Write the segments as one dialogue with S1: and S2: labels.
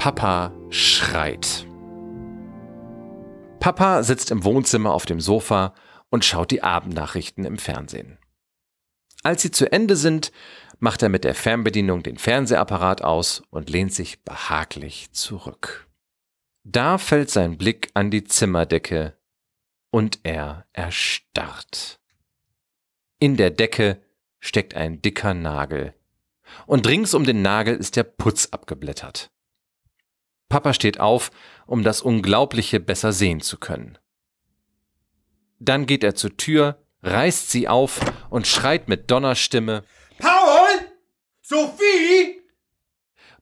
S1: Papa schreit. Papa sitzt im Wohnzimmer auf dem Sofa und schaut die Abendnachrichten im Fernsehen. Als sie zu Ende sind, macht er mit der Fernbedienung den Fernsehapparat aus und lehnt sich behaglich zurück. Da fällt sein Blick an die Zimmerdecke und er erstarrt. In der Decke steckt ein dicker Nagel und rings um den Nagel ist der Putz abgeblättert. Papa steht auf, um das Unglaubliche besser sehen zu können. Dann geht er zur Tür, reißt sie auf und schreit mit Donnerstimme Paul! Sophie!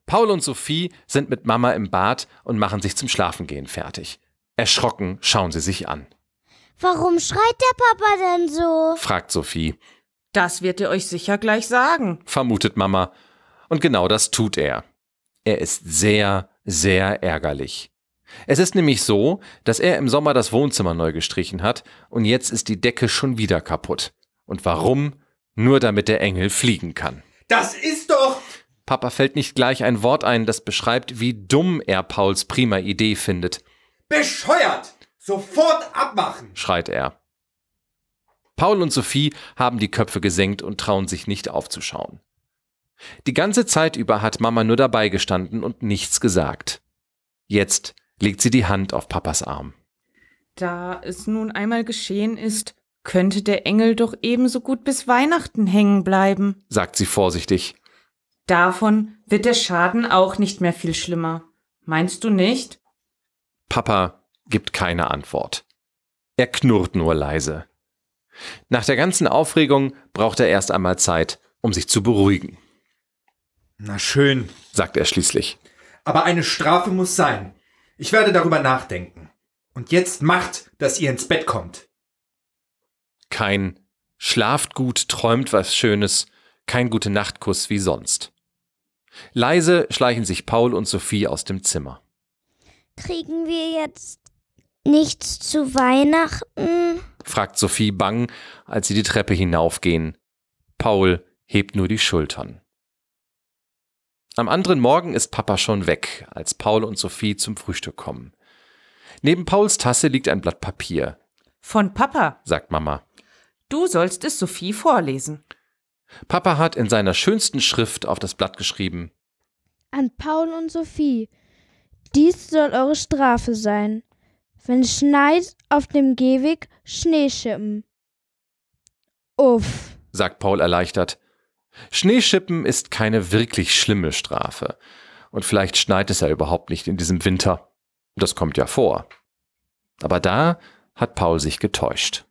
S1: Paul und Sophie sind mit Mama im Bad und machen sich zum Schlafengehen fertig. Erschrocken schauen sie sich an. Warum schreit der Papa denn so? fragt Sophie. Das wird er euch sicher gleich sagen, vermutet Mama. Und genau das tut er. Er ist sehr, sehr ärgerlich. Es ist nämlich so, dass er im Sommer das Wohnzimmer neu gestrichen hat und jetzt ist die Decke schon wieder kaputt. Und warum? Nur damit der Engel fliegen kann. Das ist doch. Papa fällt nicht gleich ein Wort ein, das beschreibt, wie dumm er Pauls prima Idee findet. Bescheuert! Sofort abmachen! schreit er. Paul und Sophie haben die Köpfe gesenkt und trauen sich nicht aufzuschauen. Die ganze Zeit über hat Mama nur dabei gestanden und nichts gesagt. Jetzt legt sie die Hand auf Papas Arm. Da es nun einmal geschehen ist, könnte der Engel doch ebenso gut bis Weihnachten hängen bleiben, sagt sie vorsichtig. Davon wird der Schaden auch nicht mehr viel schlimmer. Meinst du nicht? Papa gibt keine Antwort. Er knurrt nur leise. Nach der ganzen Aufregung braucht er erst einmal Zeit, um sich zu beruhigen. Na schön, sagt er schließlich. Aber eine Strafe muss sein. Ich werde darüber nachdenken. Und jetzt macht, dass ihr ins Bett kommt. Kein Schlaft gut, träumt was Schönes, kein gute Nachtkuss wie sonst. Leise schleichen sich Paul und Sophie aus dem Zimmer. Kriegen wir jetzt nichts zu Weihnachten? fragt Sophie bang, als sie die Treppe hinaufgehen. Paul hebt nur die Schultern. Am anderen Morgen ist Papa schon weg, als Paul und Sophie zum Frühstück kommen. Neben Pauls Tasse liegt ein Blatt Papier. Von Papa, sagt Mama. Du sollst es Sophie vorlesen. Papa hat in seiner schönsten Schrift auf das Blatt geschrieben. An Paul und Sophie. Dies soll eure Strafe sein. Wenn es schneit, auf dem Gehweg Schneeschippen. Uff, sagt Paul erleichtert. Schneeschippen ist keine wirklich schlimme Strafe. Und vielleicht schneit es ja überhaupt nicht in diesem Winter. Das kommt ja vor. Aber da hat Paul sich getäuscht.